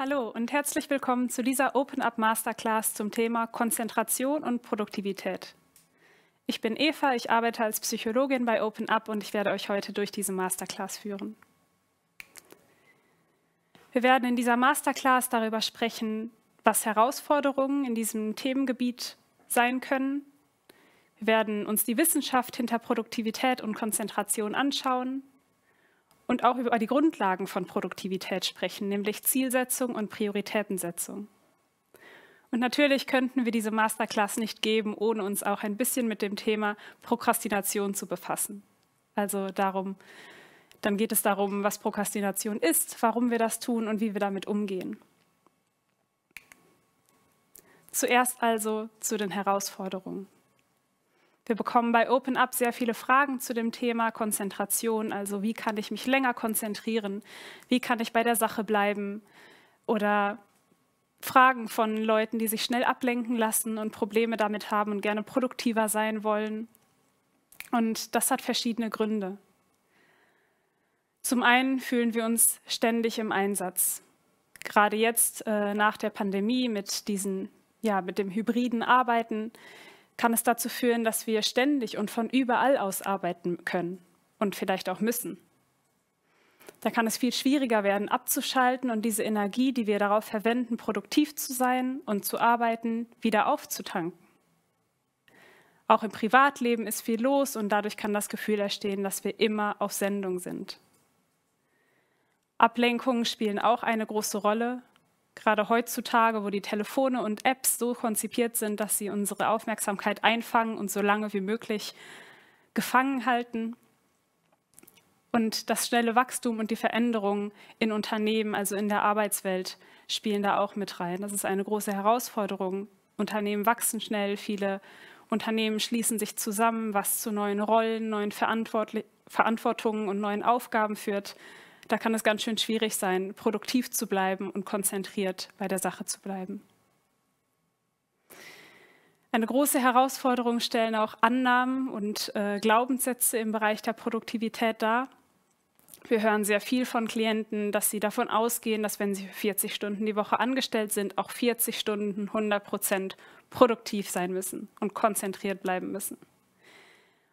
Hallo und herzlich willkommen zu dieser Open Up Masterclass zum Thema Konzentration und Produktivität. Ich bin Eva, ich arbeite als Psychologin bei Open Up und ich werde euch heute durch diese Masterclass führen. Wir werden in dieser Masterclass darüber sprechen, was Herausforderungen in diesem Themengebiet sein können. Wir werden uns die Wissenschaft hinter Produktivität und Konzentration anschauen und auch über die Grundlagen von Produktivität sprechen, nämlich Zielsetzung und Prioritätensetzung. Und natürlich könnten wir diese Masterclass nicht geben, ohne uns auch ein bisschen mit dem Thema Prokrastination zu befassen. Also darum, dann geht es darum, was Prokrastination ist, warum wir das tun und wie wir damit umgehen. Zuerst also zu den Herausforderungen. Wir bekommen bei Open Up sehr viele Fragen zu dem Thema Konzentration, also wie kann ich mich länger konzentrieren, wie kann ich bei der Sache bleiben oder Fragen von Leuten, die sich schnell ablenken lassen und Probleme damit haben und gerne produktiver sein wollen. Und das hat verschiedene Gründe. Zum einen fühlen wir uns ständig im Einsatz. Gerade jetzt äh, nach der Pandemie mit diesen ja, mit dem hybriden Arbeiten kann es dazu führen, dass wir ständig und von überall aus arbeiten können und vielleicht auch müssen. Da kann es viel schwieriger werden, abzuschalten und diese Energie, die wir darauf verwenden, produktiv zu sein und zu arbeiten, wieder aufzutanken. Auch im Privatleben ist viel los und dadurch kann das Gefühl entstehen, dass wir immer auf Sendung sind. Ablenkungen spielen auch eine große Rolle gerade heutzutage, wo die Telefone und Apps so konzipiert sind, dass sie unsere Aufmerksamkeit einfangen und so lange wie möglich gefangen halten. Und das schnelle Wachstum und die Veränderungen in Unternehmen, also in der Arbeitswelt, spielen da auch mit rein. Das ist eine große Herausforderung. Unternehmen wachsen schnell, viele Unternehmen schließen sich zusammen, was zu neuen Rollen, neuen Verantwortungen und neuen Aufgaben führt da kann es ganz schön schwierig sein, produktiv zu bleiben und konzentriert bei der Sache zu bleiben. Eine große Herausforderung stellen auch Annahmen und äh, Glaubenssätze im Bereich der Produktivität dar. Wir hören sehr viel von Klienten, dass sie davon ausgehen, dass wenn sie 40 Stunden die Woche angestellt sind, auch 40 Stunden 100 Prozent produktiv sein müssen und konzentriert bleiben müssen.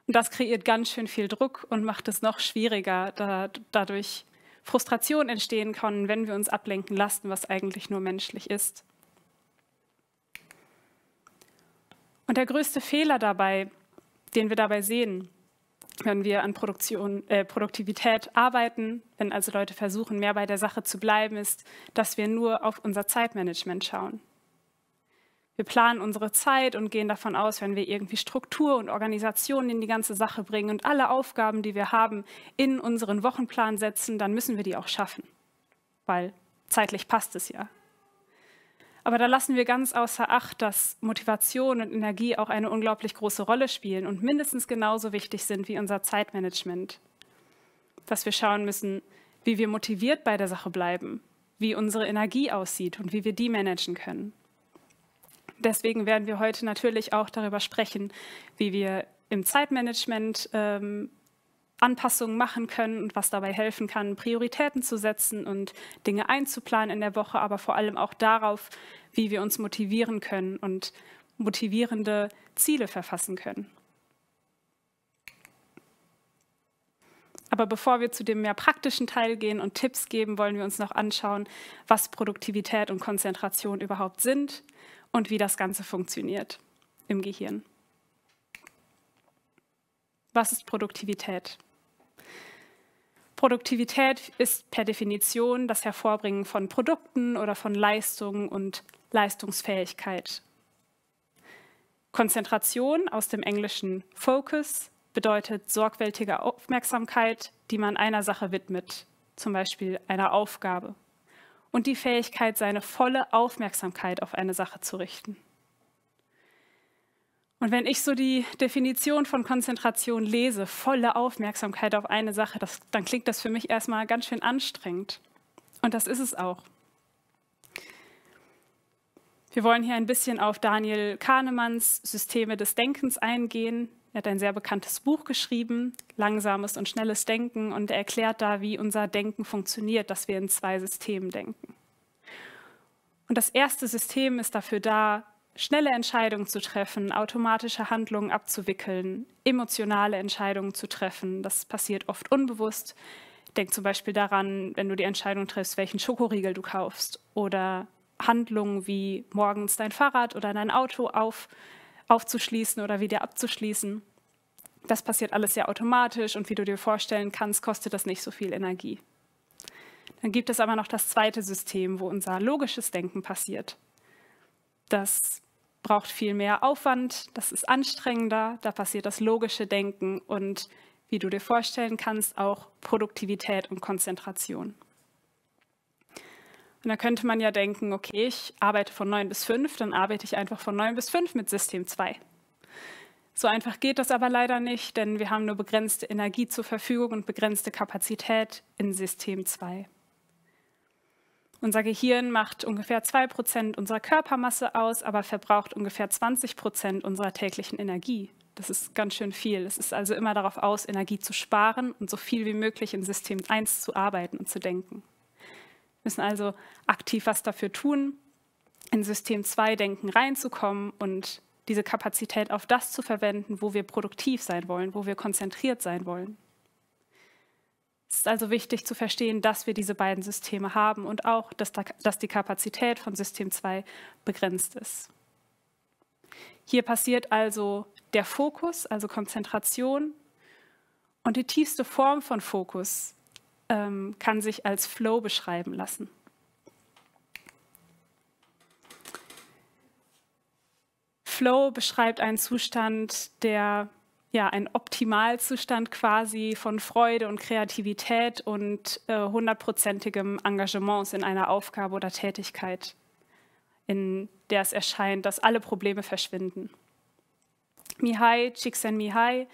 Und das kreiert ganz schön viel Druck und macht es noch schwieriger, da, dadurch Frustration entstehen können, wenn wir uns ablenken lassen, was eigentlich nur menschlich ist. Und der größte Fehler dabei, den wir dabei sehen, wenn wir an Produktion, äh, Produktivität arbeiten, wenn also Leute versuchen, mehr bei der Sache zu bleiben, ist, dass wir nur auf unser Zeitmanagement schauen. Wir planen unsere Zeit und gehen davon aus, wenn wir irgendwie Struktur und Organisation in die ganze Sache bringen und alle Aufgaben, die wir haben, in unseren Wochenplan setzen, dann müssen wir die auch schaffen, weil zeitlich passt es ja. Aber da lassen wir ganz außer Acht, dass Motivation und Energie auch eine unglaublich große Rolle spielen und mindestens genauso wichtig sind wie unser Zeitmanagement. Dass wir schauen müssen, wie wir motiviert bei der Sache bleiben, wie unsere Energie aussieht und wie wir die managen können. Deswegen werden wir heute natürlich auch darüber sprechen, wie wir im Zeitmanagement ähm, Anpassungen machen können und was dabei helfen kann, Prioritäten zu setzen und Dinge einzuplanen in der Woche, aber vor allem auch darauf, wie wir uns motivieren können und motivierende Ziele verfassen können. Aber bevor wir zu dem mehr praktischen Teil gehen und Tipps geben, wollen wir uns noch anschauen, was Produktivität und Konzentration überhaupt sind, und wie das Ganze funktioniert im Gehirn. Was ist Produktivität? Produktivität ist per Definition das Hervorbringen von Produkten oder von Leistungen und Leistungsfähigkeit. Konzentration aus dem englischen Focus bedeutet sorgfältige Aufmerksamkeit, die man einer Sache widmet, zum Beispiel einer Aufgabe und die Fähigkeit, seine volle Aufmerksamkeit auf eine Sache zu richten. Und wenn ich so die Definition von Konzentration lese, volle Aufmerksamkeit auf eine Sache, das, dann klingt das für mich erstmal ganz schön anstrengend. Und das ist es auch. Wir wollen hier ein bisschen auf Daniel Kahnemanns Systeme des Denkens eingehen, er hat ein sehr bekanntes Buch geschrieben, Langsames und schnelles Denken, und er erklärt da, wie unser Denken funktioniert, dass wir in zwei Systemen denken. Und das erste System ist dafür da, schnelle Entscheidungen zu treffen, automatische Handlungen abzuwickeln, emotionale Entscheidungen zu treffen. Das passiert oft unbewusst. Denk zum Beispiel daran, wenn du die Entscheidung triffst, welchen Schokoriegel du kaufst oder Handlungen wie morgens dein Fahrrad oder dein Auto auf aufzuschließen oder wieder abzuschließen. Das passiert alles sehr automatisch und wie du dir vorstellen kannst, kostet das nicht so viel Energie. Dann gibt es aber noch das zweite System, wo unser logisches Denken passiert. Das braucht viel mehr Aufwand, das ist anstrengender, da passiert das logische Denken und wie du dir vorstellen kannst, auch Produktivität und Konzentration. Und da könnte man ja denken, okay, ich arbeite von 9 bis 5, dann arbeite ich einfach von 9 bis 5 mit System 2. So einfach geht das aber leider nicht, denn wir haben nur begrenzte Energie zur Verfügung und begrenzte Kapazität in System 2. Unser Gehirn macht ungefähr 2% unserer Körpermasse aus, aber verbraucht ungefähr 20% unserer täglichen Energie. Das ist ganz schön viel. Es ist also immer darauf aus, Energie zu sparen und so viel wie möglich in System 1 zu arbeiten und zu denken müssen also aktiv was dafür tun, in System 2 Denken reinzukommen und diese Kapazität auf das zu verwenden, wo wir produktiv sein wollen, wo wir konzentriert sein wollen. Es ist also wichtig zu verstehen, dass wir diese beiden Systeme haben und auch, dass, da, dass die Kapazität von System 2 begrenzt ist. Hier passiert also der Fokus, also Konzentration. Und die tiefste Form von Fokus ähm, kann sich als Flow beschreiben lassen. Flow beschreibt einen Zustand, der ja ein Optimalzustand quasi von Freude und Kreativität und äh, hundertprozentigem Engagement Engagements in einer Aufgabe oder Tätigkeit, in der es erscheint, dass alle Probleme verschwinden. Mihai Csikszentmihalyi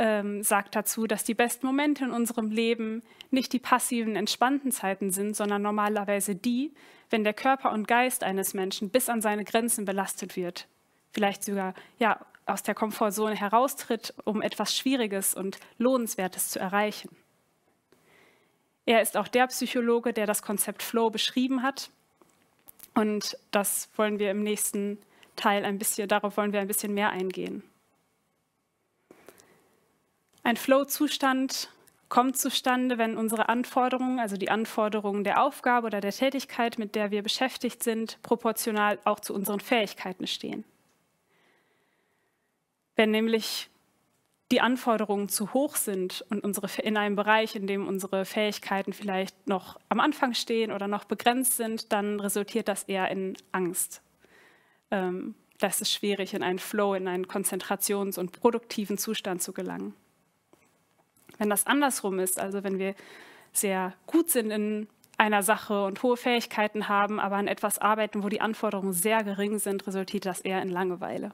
ähm, sagt dazu, dass die besten Momente in unserem Leben nicht die passiven, entspannten Zeiten sind, sondern normalerweise die, wenn der Körper und Geist eines Menschen bis an seine Grenzen belastet wird. Vielleicht sogar ja, aus der Komfortzone heraustritt, um etwas Schwieriges und Lohnenswertes zu erreichen. Er ist auch der Psychologe, der das Konzept Flow beschrieben hat. Und das wollen wir im nächsten Teil ein bisschen, darauf wollen wir ein bisschen mehr eingehen. Ein Flow-Zustand kommt zustande, wenn unsere Anforderungen, also die Anforderungen der Aufgabe oder der Tätigkeit, mit der wir beschäftigt sind, proportional auch zu unseren Fähigkeiten stehen. Wenn nämlich die Anforderungen zu hoch sind und unsere, in einem Bereich, in dem unsere Fähigkeiten vielleicht noch am Anfang stehen oder noch begrenzt sind, dann resultiert das eher in Angst. Ähm, das ist schwierig, in einen Flow, in einen konzentrations- und produktiven Zustand zu gelangen. Wenn das andersrum ist, also wenn wir sehr gut sind in einer Sache und hohe Fähigkeiten haben, aber an etwas arbeiten, wo die Anforderungen sehr gering sind, resultiert das eher in Langeweile.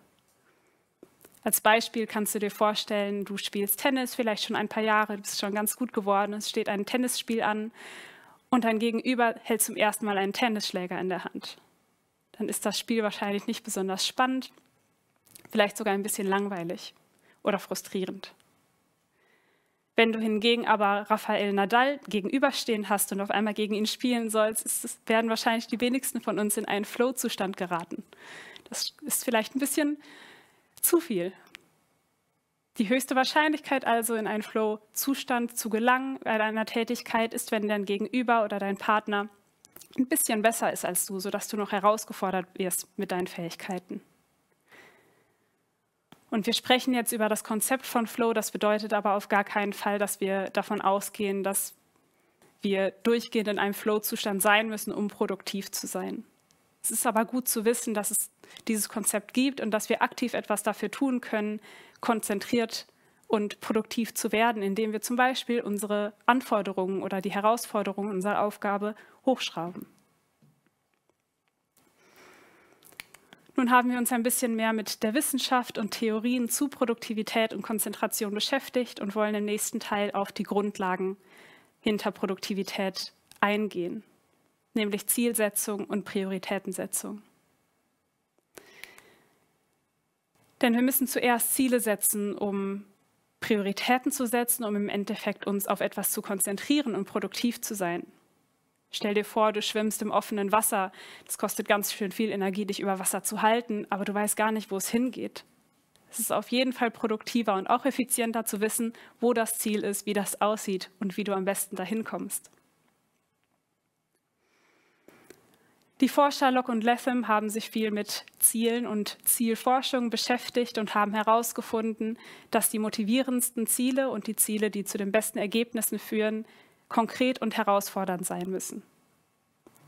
Als Beispiel kannst du dir vorstellen, du spielst Tennis vielleicht schon ein paar Jahre, du bist schon ganz gut geworden, es steht ein Tennisspiel an und dein Gegenüber hält zum ersten Mal einen Tennisschläger in der Hand. Dann ist das Spiel wahrscheinlich nicht besonders spannend, vielleicht sogar ein bisschen langweilig oder frustrierend. Wenn du hingegen aber Rafael Nadal gegenüberstehen hast und auf einmal gegen ihn spielen sollst, es, werden wahrscheinlich die wenigsten von uns in einen Flow-Zustand geraten. Das ist vielleicht ein bisschen zu viel. Die höchste Wahrscheinlichkeit also, in einen Flow-Zustand zu gelangen bei deiner Tätigkeit, ist, wenn dein Gegenüber oder dein Partner ein bisschen besser ist als du, sodass du noch herausgefordert wirst mit deinen Fähigkeiten. Und wir sprechen jetzt über das Konzept von Flow. Das bedeutet aber auf gar keinen Fall, dass wir davon ausgehen, dass wir durchgehend in einem Flow-Zustand sein müssen, um produktiv zu sein. Es ist aber gut zu wissen, dass es dieses Konzept gibt und dass wir aktiv etwas dafür tun können, konzentriert und produktiv zu werden, indem wir zum Beispiel unsere Anforderungen oder die Herausforderungen unserer Aufgabe hochschrauben. Nun haben wir uns ein bisschen mehr mit der Wissenschaft und Theorien zu Produktivität und Konzentration beschäftigt und wollen im nächsten Teil auf die Grundlagen hinter Produktivität eingehen, nämlich Zielsetzung und Prioritätensetzung. Denn wir müssen zuerst Ziele setzen, um Prioritäten zu setzen, um im Endeffekt uns auf etwas zu konzentrieren und produktiv zu sein. Stell dir vor, du schwimmst im offenen Wasser. Das kostet ganz schön viel Energie, dich über Wasser zu halten, aber du weißt gar nicht, wo es hingeht. Es ist auf jeden Fall produktiver und auch effizienter zu wissen, wo das Ziel ist, wie das aussieht und wie du am besten dahin kommst. Die Forscher Locke und Lethem haben sich viel mit Zielen und Zielforschung beschäftigt und haben herausgefunden, dass die motivierendsten Ziele und die Ziele, die zu den besten Ergebnissen führen, konkret und herausfordernd sein müssen.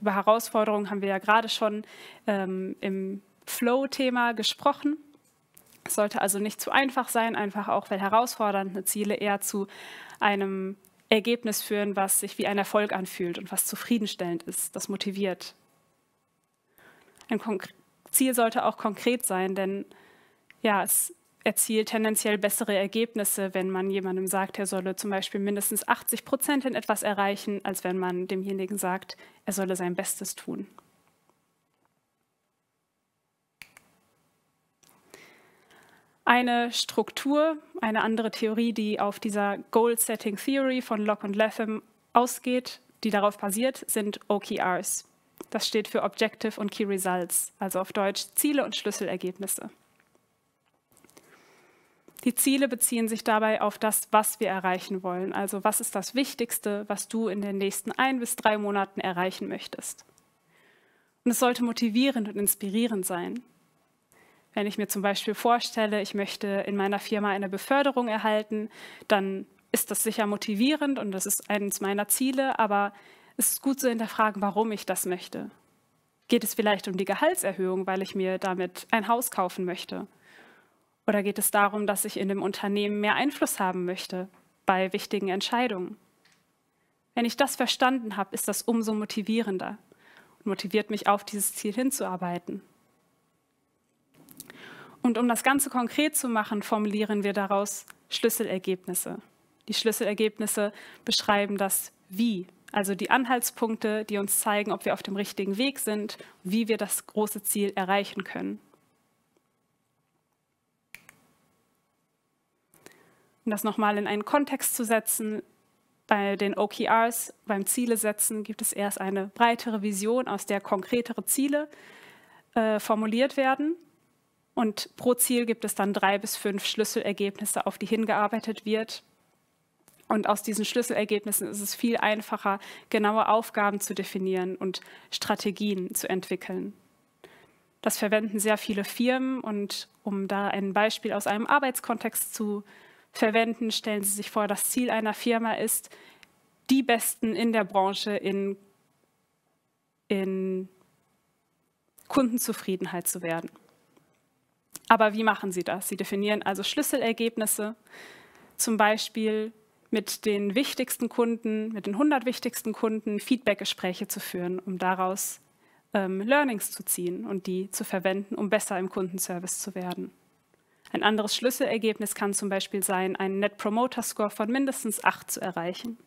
Über Herausforderungen haben wir ja gerade schon ähm, im Flow-Thema gesprochen. Es sollte also nicht zu einfach sein, einfach auch, weil herausfordernde Ziele eher zu einem Ergebnis führen, was sich wie ein Erfolg anfühlt und was zufriedenstellend ist, das motiviert. Ein Kon Ziel sollte auch konkret sein, denn ja, es erzielt tendenziell bessere Ergebnisse, wenn man jemandem sagt, er solle zum Beispiel mindestens 80 Prozent in etwas erreichen, als wenn man demjenigen sagt, er solle sein Bestes tun. Eine Struktur, eine andere Theorie, die auf dieser Goal-Setting-Theory von Locke und Latham ausgeht, die darauf basiert, sind OKRs. Das steht für Objective und Key Results, also auf Deutsch Ziele und Schlüsselergebnisse. Die Ziele beziehen sich dabei auf das, was wir erreichen wollen. Also was ist das Wichtigste, was du in den nächsten ein bis drei Monaten erreichen möchtest. Und es sollte motivierend und inspirierend sein. Wenn ich mir zum Beispiel vorstelle, ich möchte in meiner Firma eine Beförderung erhalten, dann ist das sicher motivierend und das ist eines meiner Ziele, aber es ist gut zu hinterfragen, warum ich das möchte. Geht es vielleicht um die Gehaltserhöhung, weil ich mir damit ein Haus kaufen möchte? Oder geht es darum, dass ich in dem Unternehmen mehr Einfluss haben möchte bei wichtigen Entscheidungen? Wenn ich das verstanden habe, ist das umso motivierender und motiviert mich auf, dieses Ziel hinzuarbeiten. Und um das Ganze konkret zu machen, formulieren wir daraus Schlüsselergebnisse. Die Schlüsselergebnisse beschreiben das Wie, also die Anhaltspunkte, die uns zeigen, ob wir auf dem richtigen Weg sind, wie wir das große Ziel erreichen können. um das nochmal in einen Kontext zu setzen, bei den OKRs, beim Ziele setzen, gibt es erst eine breitere Vision, aus der konkretere Ziele äh, formuliert werden. Und pro Ziel gibt es dann drei bis fünf Schlüsselergebnisse, auf die hingearbeitet wird. Und aus diesen Schlüsselergebnissen ist es viel einfacher, genaue Aufgaben zu definieren und Strategien zu entwickeln. Das verwenden sehr viele Firmen und um da ein Beispiel aus einem Arbeitskontext zu verwenden. Stellen Sie sich vor, das Ziel einer Firma ist, die Besten in der Branche in, in Kundenzufriedenheit zu werden. Aber wie machen Sie das? Sie definieren also Schlüsselergebnisse, zum Beispiel mit den wichtigsten Kunden, mit den 100 wichtigsten Kunden Feedbackgespräche zu führen, um daraus ähm, Learnings zu ziehen und die zu verwenden, um besser im Kundenservice zu werden. Ein anderes Schlüsselergebnis kann zum Beispiel sein, einen Net Promoter Score von mindestens 8 zu erreichen.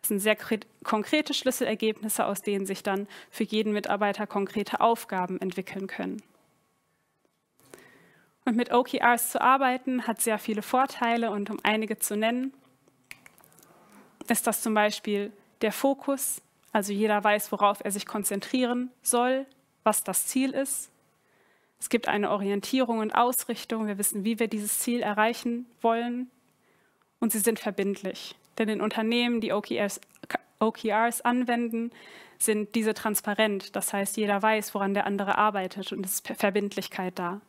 Das sind sehr konkrete Schlüsselergebnisse, aus denen sich dann für jeden Mitarbeiter konkrete Aufgaben entwickeln können. Und mit OKRs zu arbeiten hat sehr viele Vorteile und um einige zu nennen, ist das zum Beispiel der Fokus, also jeder weiß, worauf er sich konzentrieren soll, was das Ziel ist. Es gibt eine Orientierung und Ausrichtung. Wir wissen, wie wir dieses Ziel erreichen wollen. Und sie sind verbindlich. Denn in Unternehmen, die OKRs, OKRs anwenden, sind diese transparent. Das heißt, jeder weiß, woran der andere arbeitet und es ist Verbindlichkeit da.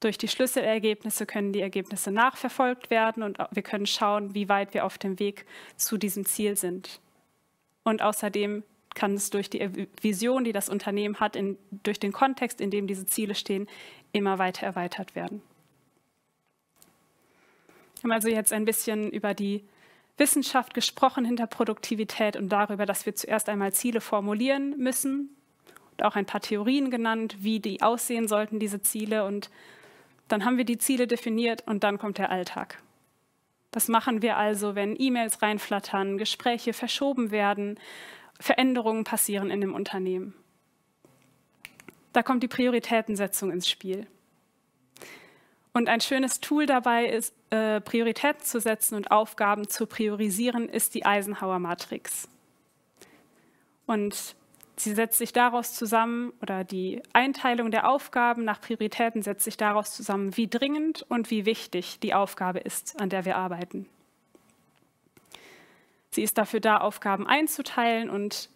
Durch die Schlüsselergebnisse können die Ergebnisse nachverfolgt werden und wir können schauen, wie weit wir auf dem Weg zu diesem Ziel sind. Und außerdem kann es durch die Vision, die das Unternehmen hat, in, durch den Kontext, in dem diese Ziele stehen, immer weiter erweitert werden. Wir haben also jetzt ein bisschen über die Wissenschaft gesprochen hinter Produktivität und darüber, dass wir zuerst einmal Ziele formulieren müssen und auch ein paar Theorien genannt, wie die aussehen sollten, diese Ziele. Und dann haben wir die Ziele definiert und dann kommt der Alltag. Was machen wir also, wenn E-Mails reinflattern, Gespräche verschoben werden, Veränderungen passieren in dem Unternehmen. Da kommt die Prioritätensetzung ins Spiel. Und ein schönes Tool dabei ist, äh, Prioritäten zu setzen und Aufgaben zu priorisieren, ist die Eisenhower Matrix. Und sie setzt sich daraus zusammen, oder die Einteilung der Aufgaben nach Prioritäten setzt sich daraus zusammen, wie dringend und wie wichtig die Aufgabe ist, an der wir arbeiten. Sie ist dafür da, Aufgaben einzuteilen und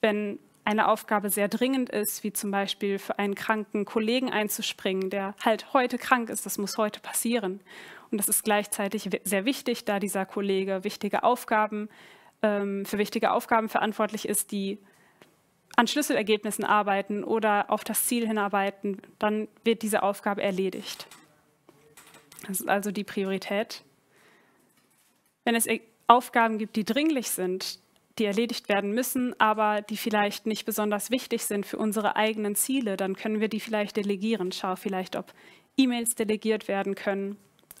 wenn eine Aufgabe sehr dringend ist, wie zum Beispiel für einen kranken Kollegen einzuspringen, der halt heute krank ist, das muss heute passieren. Und das ist gleichzeitig sehr wichtig, da dieser Kollege wichtige Aufgaben ähm, für wichtige Aufgaben verantwortlich ist, die an Schlüsselergebnissen arbeiten oder auf das Ziel hinarbeiten, dann wird diese Aufgabe erledigt. Das ist also die Priorität. Wenn es Aufgaben gibt, die dringlich sind, die erledigt werden müssen, aber die vielleicht nicht besonders wichtig sind für unsere eigenen Ziele, dann können wir die vielleicht delegieren. Schau vielleicht, ob E-Mails delegiert werden können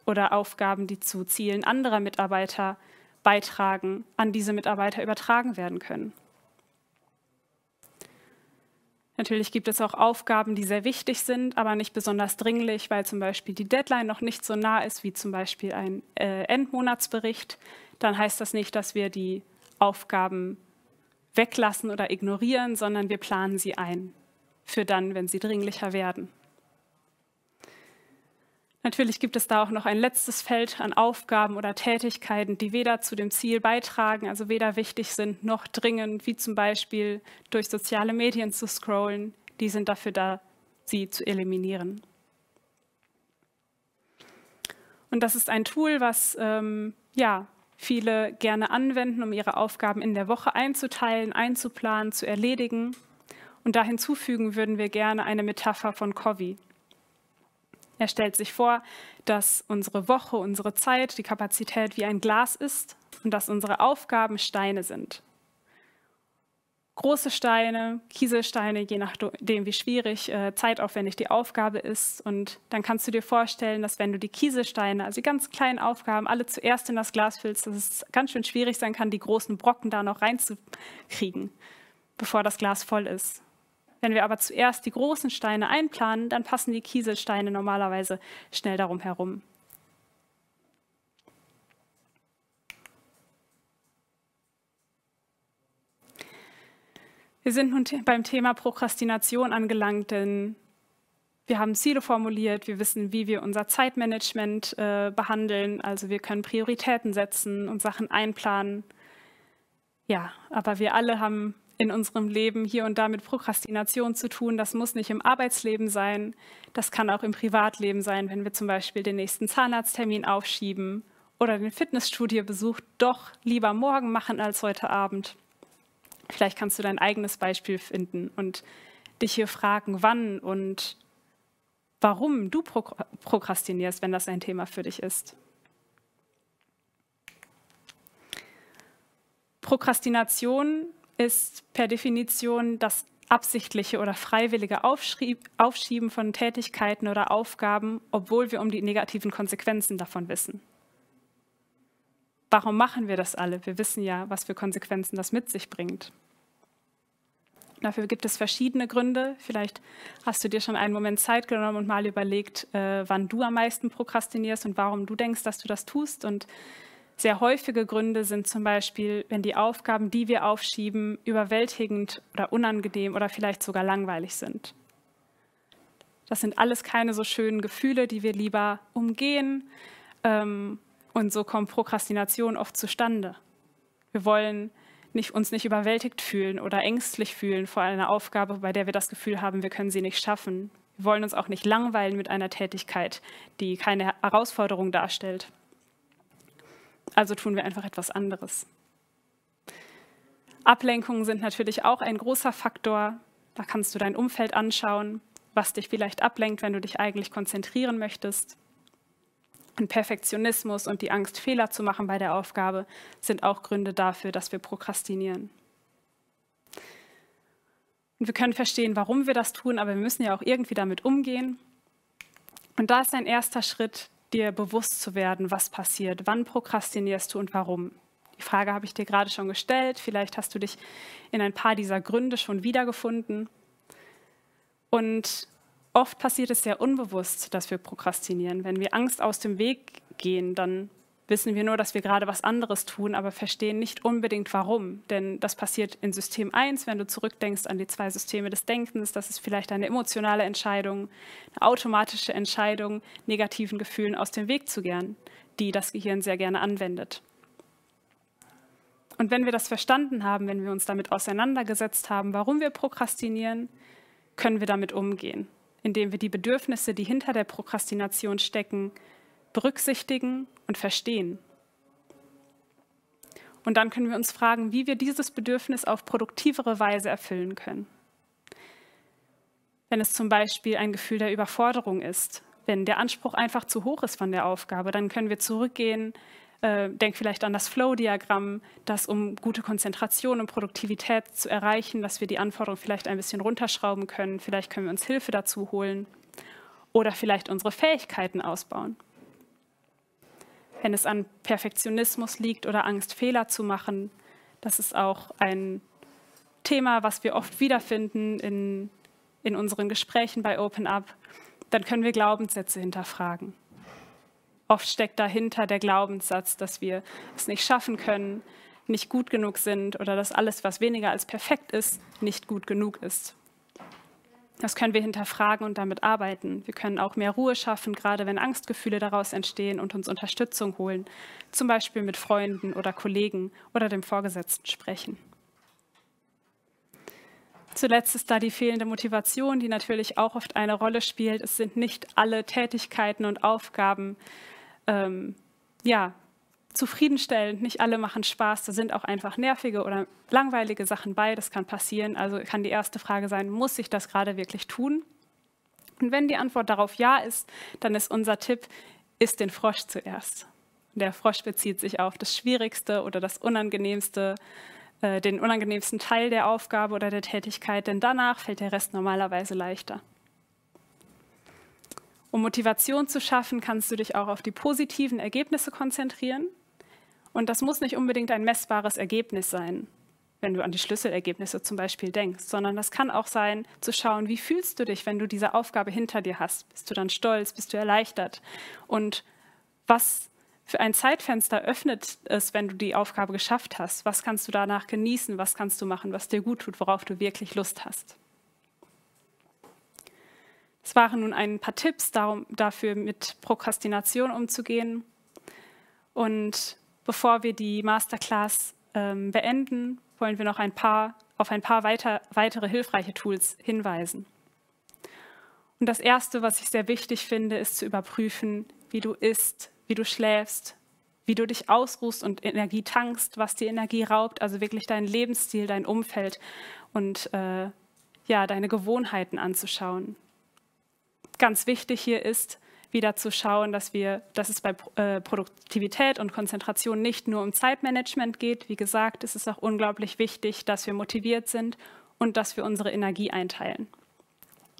oder Aufgaben, die zu Zielen anderer Mitarbeiter beitragen, an diese Mitarbeiter übertragen werden können. Natürlich gibt es auch Aufgaben, die sehr wichtig sind, aber nicht besonders dringlich, weil zum Beispiel die Deadline noch nicht so nah ist wie zum Beispiel ein äh, Endmonatsbericht. Dann heißt das nicht, dass wir die Aufgaben weglassen oder ignorieren, sondern wir planen sie ein für dann, wenn sie dringlicher werden. Natürlich gibt es da auch noch ein letztes Feld an Aufgaben oder Tätigkeiten, die weder zu dem Ziel beitragen, also weder wichtig sind noch dringend, wie zum Beispiel durch soziale Medien zu scrollen. Die sind dafür da, sie zu eliminieren. Und das ist ein Tool, was ähm, ja, viele gerne anwenden, um ihre Aufgaben in der Woche einzuteilen, einzuplanen, zu erledigen. Und da hinzufügen würden wir gerne eine Metapher von Covey. Er stellt sich vor, dass unsere Woche, unsere Zeit, die Kapazität wie ein Glas ist und dass unsere Aufgaben Steine sind. Große Steine, Kieselsteine, je nachdem, wie schwierig, äh, zeitaufwendig die Aufgabe ist. Und dann kannst du dir vorstellen, dass wenn du die Kieselsteine, also die ganz kleinen Aufgaben, alle zuerst in das Glas füllst, dass es ganz schön schwierig sein kann, die großen Brocken da noch reinzukriegen, bevor das Glas voll ist. Wenn wir aber zuerst die großen Steine einplanen, dann passen die Kieselsteine normalerweise schnell darum herum. Wir sind nun beim Thema Prokrastination angelangt, denn wir haben Ziele formuliert, wir wissen, wie wir unser Zeitmanagement äh, behandeln, also wir können Prioritäten setzen und Sachen einplanen. Ja, aber wir alle haben in unserem Leben hier und da mit Prokrastination zu tun. Das muss nicht im Arbeitsleben sein, das kann auch im Privatleben sein, wenn wir zum Beispiel den nächsten Zahnarzttermin aufschieben oder den fitnessstudio doch lieber morgen machen als heute Abend. Vielleicht kannst du dein eigenes Beispiel finden und dich hier fragen, wann und warum du prokrastinierst, wenn das ein Thema für dich ist. Prokrastination ist per Definition das absichtliche oder freiwillige Aufschieben von Tätigkeiten oder Aufgaben, obwohl wir um die negativen Konsequenzen davon wissen. Warum machen wir das alle? Wir wissen ja, was für Konsequenzen das mit sich bringt. Dafür gibt es verschiedene Gründe. Vielleicht hast du dir schon einen Moment Zeit genommen und mal überlegt, äh, wann du am meisten prokrastinierst und warum du denkst, dass du das tust. Und sehr häufige Gründe sind zum Beispiel, wenn die Aufgaben, die wir aufschieben, überwältigend oder unangenehm oder vielleicht sogar langweilig sind. Das sind alles keine so schönen Gefühle, die wir lieber umgehen. Ähm, und so kommt Prokrastination oft zustande. Wir wollen nicht, uns nicht überwältigt fühlen oder ängstlich fühlen vor einer Aufgabe, bei der wir das Gefühl haben, wir können sie nicht schaffen. Wir wollen uns auch nicht langweilen mit einer Tätigkeit, die keine Herausforderung darstellt. Also tun wir einfach etwas anderes. Ablenkungen sind natürlich auch ein großer Faktor. Da kannst du dein Umfeld anschauen, was dich vielleicht ablenkt, wenn du dich eigentlich konzentrieren möchtest. Und Perfektionismus und die Angst, Fehler zu machen bei der Aufgabe, sind auch Gründe dafür, dass wir prokrastinieren. Und wir können verstehen, warum wir das tun, aber wir müssen ja auch irgendwie damit umgehen. Und da ist ein erster Schritt, dir bewusst zu werden, was passiert. Wann prokrastinierst du und warum? Die Frage habe ich dir gerade schon gestellt. Vielleicht hast du dich in ein paar dieser Gründe schon wiedergefunden. Und oft passiert es sehr unbewusst, dass wir prokrastinieren. Wenn wir Angst aus dem Weg gehen, dann wissen wir nur, dass wir gerade was anderes tun, aber verstehen nicht unbedingt warum. Denn das passiert in System 1, wenn du zurückdenkst an die zwei Systeme des Denkens. Das ist vielleicht eine emotionale Entscheidung, eine automatische Entscheidung, negativen Gefühlen aus dem Weg zu gehen, die das Gehirn sehr gerne anwendet. Und wenn wir das verstanden haben, wenn wir uns damit auseinandergesetzt haben, warum wir prokrastinieren, können wir damit umgehen, indem wir die Bedürfnisse, die hinter der Prokrastination stecken, berücksichtigen und verstehen. Und dann können wir uns fragen, wie wir dieses Bedürfnis auf produktivere Weise erfüllen können. Wenn es zum Beispiel ein Gefühl der Überforderung ist, wenn der Anspruch einfach zu hoch ist von der Aufgabe, dann können wir zurückgehen, äh, denk vielleicht an das Flow-Diagramm, das um gute Konzentration und Produktivität zu erreichen, dass wir die Anforderungen vielleicht ein bisschen runterschrauben können, vielleicht können wir uns Hilfe dazu holen oder vielleicht unsere Fähigkeiten ausbauen wenn es an Perfektionismus liegt oder Angst, Fehler zu machen. Das ist auch ein Thema, was wir oft wiederfinden in, in unseren Gesprächen bei Open Up. Dann können wir Glaubenssätze hinterfragen. Oft steckt dahinter der Glaubenssatz, dass wir es nicht schaffen können, nicht gut genug sind oder dass alles, was weniger als perfekt ist, nicht gut genug ist. Das können wir hinterfragen und damit arbeiten. Wir können auch mehr Ruhe schaffen, gerade wenn Angstgefühle daraus entstehen und uns Unterstützung holen, zum Beispiel mit Freunden oder Kollegen oder dem Vorgesetzten sprechen. Zuletzt ist da die fehlende Motivation, die natürlich auch oft eine Rolle spielt. Es sind nicht alle Tätigkeiten und Aufgaben ähm, ja, zufriedenstellend. Nicht alle machen Spaß. Da sind auch einfach nervige oder langweilige Sachen bei. Das kann passieren. Also kann die erste Frage sein, muss ich das gerade wirklich tun? Und wenn die Antwort darauf ja ist, dann ist unser Tipp, isst den Frosch zuerst. Der Frosch bezieht sich auf das Schwierigste oder das Unangenehmste, äh, den unangenehmsten Teil der Aufgabe oder der Tätigkeit, denn danach fällt der Rest normalerweise leichter. Um Motivation zu schaffen, kannst du dich auch auf die positiven Ergebnisse konzentrieren. Und das muss nicht unbedingt ein messbares Ergebnis sein, wenn du an die Schlüsselergebnisse zum Beispiel denkst, sondern das kann auch sein, zu schauen, wie fühlst du dich, wenn du diese Aufgabe hinter dir hast. Bist du dann stolz, bist du erleichtert? Und was für ein Zeitfenster öffnet es, wenn du die Aufgabe geschafft hast? Was kannst du danach genießen? Was kannst du machen, was dir gut tut, worauf du wirklich Lust hast? Es waren nun ein paar Tipps darum, dafür, mit Prokrastination umzugehen. Und Bevor wir die Masterclass ähm, beenden, wollen wir noch ein paar, auf ein paar weiter, weitere hilfreiche Tools hinweisen. Und das Erste, was ich sehr wichtig finde, ist zu überprüfen, wie du isst, wie du schläfst, wie du dich ausruhst und Energie tankst, was dir Energie raubt, also wirklich deinen Lebensstil, dein Umfeld und äh, ja, deine Gewohnheiten anzuschauen. Ganz wichtig hier ist, wieder zu schauen, dass, wir, dass es bei äh, Produktivität und Konzentration nicht nur um Zeitmanagement geht. Wie gesagt, es ist auch unglaublich wichtig, dass wir motiviert sind und dass wir unsere Energie einteilen.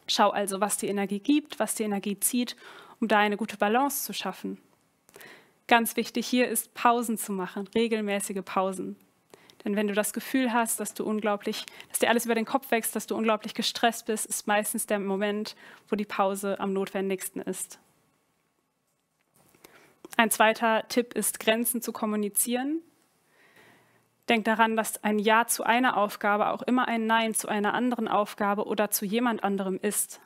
Schau also, was die Energie gibt, was die Energie zieht, um da eine gute Balance zu schaffen. Ganz wichtig hier ist, Pausen zu machen, regelmäßige Pausen. Denn wenn du das Gefühl hast, dass du unglaublich, dass dir alles über den Kopf wächst, dass du unglaublich gestresst bist, ist meistens der Moment, wo die Pause am notwendigsten ist. Ein zweiter Tipp ist, Grenzen zu kommunizieren. Denk daran, dass ein Ja zu einer Aufgabe auch immer ein Nein zu einer anderen Aufgabe oder zu jemand anderem ist.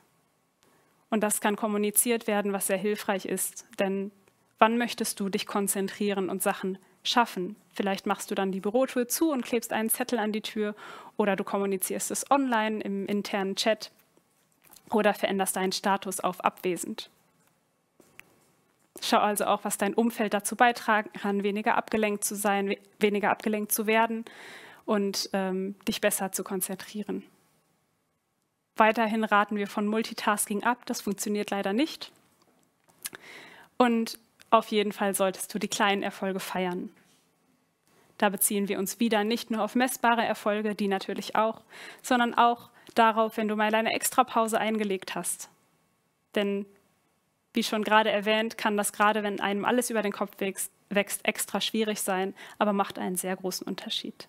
Und das kann kommuniziert werden, was sehr hilfreich ist. Denn wann möchtest du dich konzentrieren und Sachen schaffen? Vielleicht machst du dann die Bürotür zu und klebst einen Zettel an die Tür oder du kommunizierst es online im internen Chat oder veränderst deinen Status auf abwesend. Schau also auch, was dein Umfeld dazu beitragen kann, weniger abgelenkt zu sein, weniger abgelenkt zu werden und ähm, dich besser zu konzentrieren. Weiterhin raten wir von Multitasking ab, das funktioniert leider nicht. Und auf jeden Fall solltest du die kleinen Erfolge feiern. Da beziehen wir uns wieder nicht nur auf messbare Erfolge, die natürlich auch, sondern auch darauf, wenn du mal eine Extrapause eingelegt hast. Denn wie schon gerade erwähnt, kann das gerade, wenn einem alles über den Kopf wächst, wächst extra schwierig sein, aber macht einen sehr großen Unterschied.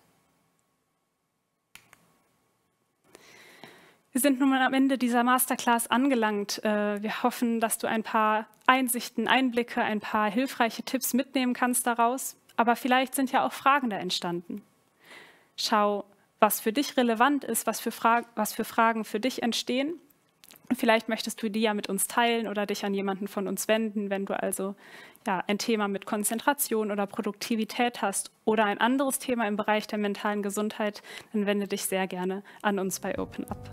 Wir sind nun mal am Ende dieser Masterclass angelangt. Äh, wir hoffen, dass du ein paar Einsichten, Einblicke, ein paar hilfreiche Tipps mitnehmen kannst daraus. Aber vielleicht sind ja auch Fragen da entstanden. Schau, was für dich relevant ist, was für, Fra was für Fragen für dich entstehen Vielleicht möchtest du die ja mit uns teilen oder dich an jemanden von uns wenden, wenn du also ja, ein Thema mit Konzentration oder Produktivität hast oder ein anderes Thema im Bereich der mentalen Gesundheit, dann wende dich sehr gerne an uns bei Open Up.